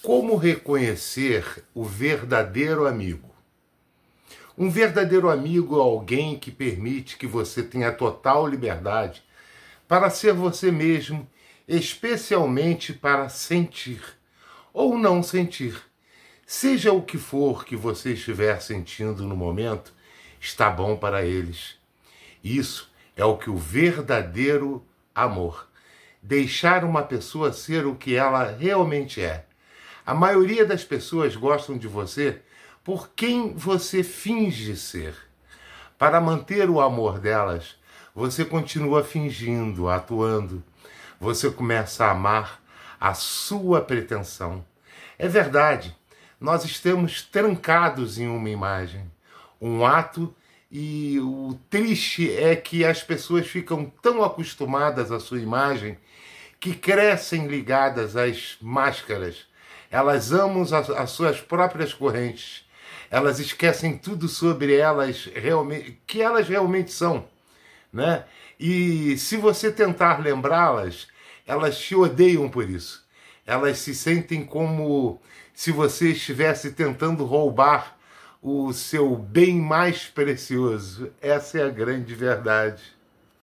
Como reconhecer o verdadeiro amigo? Um verdadeiro amigo é alguém que permite que você tenha total liberdade para ser você mesmo, especialmente para sentir ou não sentir. Seja o que for que você estiver sentindo no momento, está bom para eles. Isso é o que o verdadeiro amor. Deixar uma pessoa ser o que ela realmente é a maioria das pessoas gostam de você por quem você finge ser. Para manter o amor delas, você continua fingindo, atuando. Você começa a amar a sua pretensão. É verdade, nós estamos trancados em uma imagem, um ato, e o triste é que as pessoas ficam tão acostumadas à sua imagem que crescem ligadas às máscaras, elas amam as, as suas próprias correntes. Elas esquecem tudo sobre elas realmente, que elas realmente são, né? E se você tentar lembrá-las, elas te odeiam por isso. Elas se sentem como se você estivesse tentando roubar o seu bem mais precioso. Essa é a grande verdade.